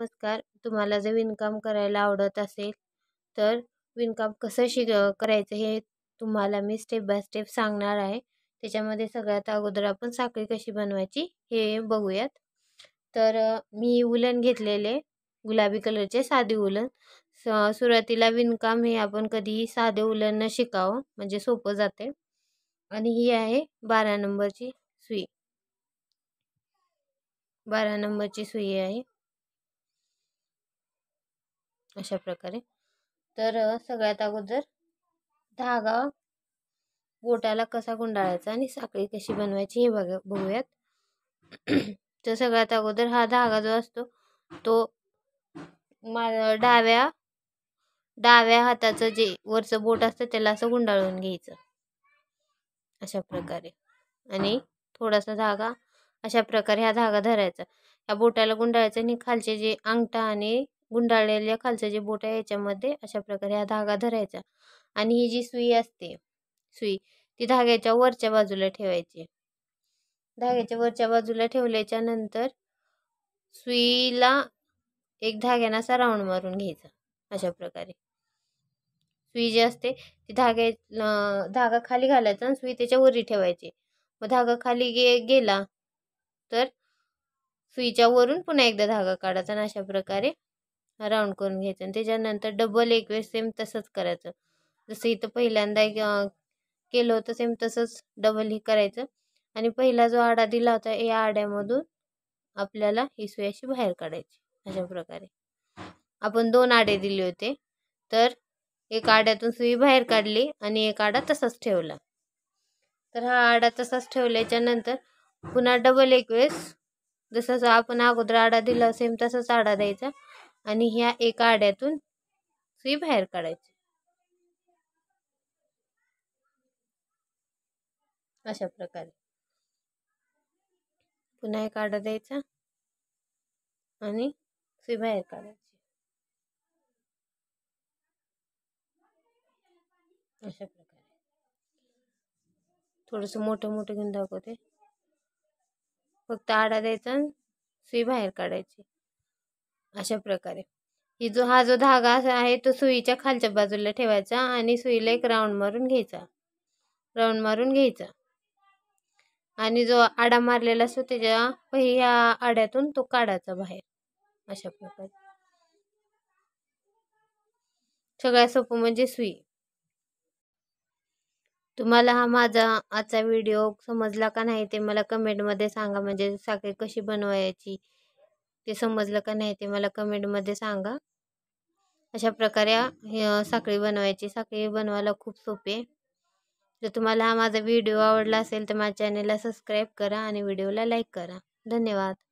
नमस्कार तुम्हाला जर विणकाम करायला आवडत असेल तर विणकाम कसं शिक करायचं हे तुम्हाला मी स्टेप बाय स्टेप सांगणार आहे त्याच्यामध्ये सगळ्यात अगोदर आपण साखळी कशी बनवायची हे बघूयात तर मी उलन घेतलेले गुलाबी कलरचे साधे उलन स सुरुवातीला विणकाम हे आपण कधीही साधे न शिकावं म्हणजे सोपं जाते आणि ही आहे बारा नंबरची सुई बारा नंबरची सुई आहे अशा प्रकारे तर सगळ्यात अगोदर धागा बोटाला कसा गुंडाळायचा आणि साखळी कशी बनवायची हे बघ बघूयात तर सगळ्यात अगोदर हा धागा जो असतो तो मा डाव्या डाव्या हाताचं जे वरचं बोट असतं त्याला असं गुंडाळून घ्यायचं अशा प्रकारे आणि थोडासा धागा अशा प्रकारे हा धागा धरायचा या बोटाला गुंडाळायचं आणि खालचे जे अंगठा आणि गुंडाळलेल्या खालचं जे बोट आहे याच्यामध्ये अशा प्रकारे हा धागा धरायचा आणि ही जी सुई असते सुई ती धाग्याच्या वरच्या बाजूला ठेवायची धाग्याच्या वरच्या बाजूला ठेवल्याच्या नंतर सुईला एक धाग्यानं असा राऊंड मारून घ्यायचा अशा प्रकारे सुई जी असते ती धाग्या धागा खाली घालायचा आणि सुई त्याच्या वरी ठेवायची मग धागा खाली गे गेला तर सुईच्या वरून पुन्हा एकदा धागा काढायचा आणि अशा प्रकारे राऊंड करून घ्यायचं आणि त्याच्यानंतर डबल एक वेळ सेम तसंच करायचं जसं इथं पहिल्यांदा केलं होतं सेम तसंच डबल हे करायचं आणि पहिला जो आडा दिला होता या आड्यामधून आपल्याला ही सुई अशी बाहेर काढायची अशा प्रकारे आपण दोन आडे दिले होते तर एक आड्यातून सुई बाहेर काढली आणि एक आडा तसाच ठेवला तर हा आडा तसाच ठेवल्याच्या नंतर पुन्हा डबल एक वेळेस जसं आपण अगोदर आडा दिला सेम तसाच आडा द्यायचा आणि ह्या एका आड्यातून सुई बाहेर काढायची अशा प्रकारे पुन्हा एक आडा द्यायचा आणि सुई बाहेर काढायची अशा प्रकारे थोडंसं मोठं मोठं घेऊन दाखवते फक्त आडा द्यायचा सुई बाहेर काढायची अशा प्रकारे ही जो हा जो धागा आहे तो सुईच्या खालच्या बाजूला ठेवायचा आणि सुईला एक राऊंड मारून घ्यायचा राऊंड मारून घ्यायचा आणि जो आडा मारलेला असतो त्याच्या पहिल्या आड्यातून तो काढायचा बाहेर अशा प्रकारे सगळ्या सोपं म्हणजे सुई तुम्हाला हा माझा आजचा व्हिडिओ समजला का नाही ते मला कमेंटमध्ये सांगा म्हणजे साखळी कशी बनवायची ते समजलं का नाही ते मला कमेंटमध्ये सांगा अशा प्रकारे साखळी बनवायची साखळी बनवायला खूप सोपे जर तुम्हाला हा माझा व्हिडिओ आवडला असेल तर माझ्या चॅनेलला सबस्क्राईब करा आणि व्हिडिओला लाईक करा धन्यवाद